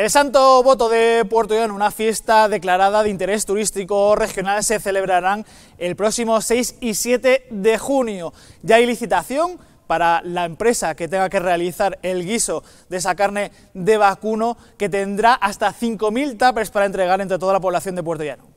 El Santo Voto de Puerto Llano, una fiesta declarada de interés turístico regional, se celebrarán el próximo 6 y 7 de junio. Ya hay licitación para la empresa que tenga que realizar el guiso de esa carne de vacuno, que tendrá hasta 5.000 tapes para entregar entre toda la población de Puerto Llano.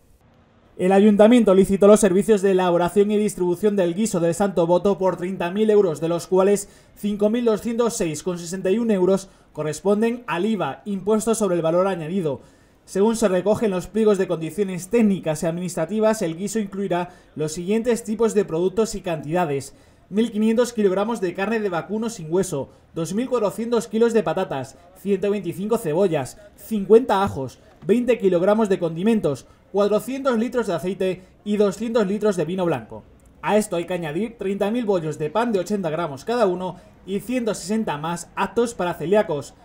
El ayuntamiento licitó los servicios de elaboración y distribución del guiso del Santo Voto por 30.000 euros, de los cuales 5.206,61 euros corresponden al IVA, impuesto sobre el valor añadido. Según se recogen los pliegos de condiciones técnicas y administrativas, el guiso incluirá los siguientes tipos de productos y cantidades. 1.500 kilogramos de carne de vacuno sin hueso, 2.400 kilos de patatas, 125 cebollas, 50 ajos, 20 kilogramos de condimentos, 400 litros de aceite y 200 litros de vino blanco. A esto hay que añadir 30.000 bollos de pan de 80 gramos cada uno y 160 más aptos para celíacos.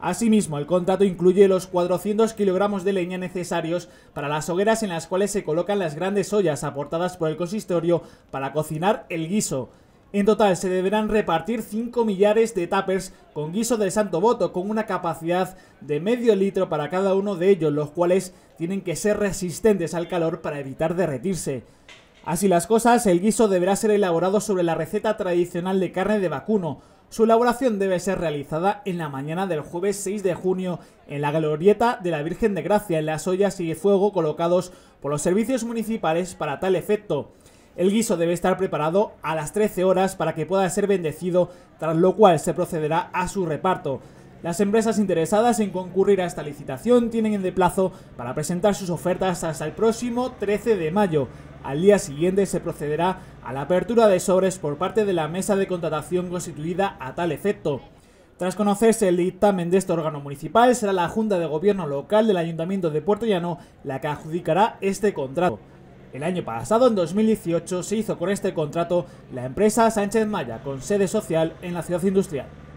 Asimismo, el contrato incluye los 400 kilogramos de leña necesarios para las hogueras en las cuales se colocan las grandes ollas aportadas por el consistorio para cocinar el guiso. En total se deberán repartir 5 millares de tapers con guiso del Santo Voto con una capacidad de medio litro para cada uno de ellos, los cuales tienen que ser resistentes al calor para evitar derretirse. Así las cosas, el guiso deberá ser elaborado sobre la receta tradicional de carne de vacuno. Su elaboración debe ser realizada en la mañana del jueves 6 de junio en la glorieta de la Virgen de Gracia, en las ollas y fuego colocados por los servicios municipales para tal efecto. El guiso debe estar preparado a las 13 horas para que pueda ser bendecido, tras lo cual se procederá a su reparto. Las empresas interesadas en concurrir a esta licitación tienen de plazo para presentar sus ofertas hasta el próximo 13 de mayo. Al día siguiente se procederá a la apertura de sobres por parte de la mesa de contratación constituida a tal efecto. Tras conocerse el dictamen de este órgano municipal, será la Junta de Gobierno Local del Ayuntamiento de Puerto Llano la que adjudicará este contrato. El año pasado, en 2018, se hizo con este contrato la empresa Sánchez Maya, con sede social en la ciudad industrial.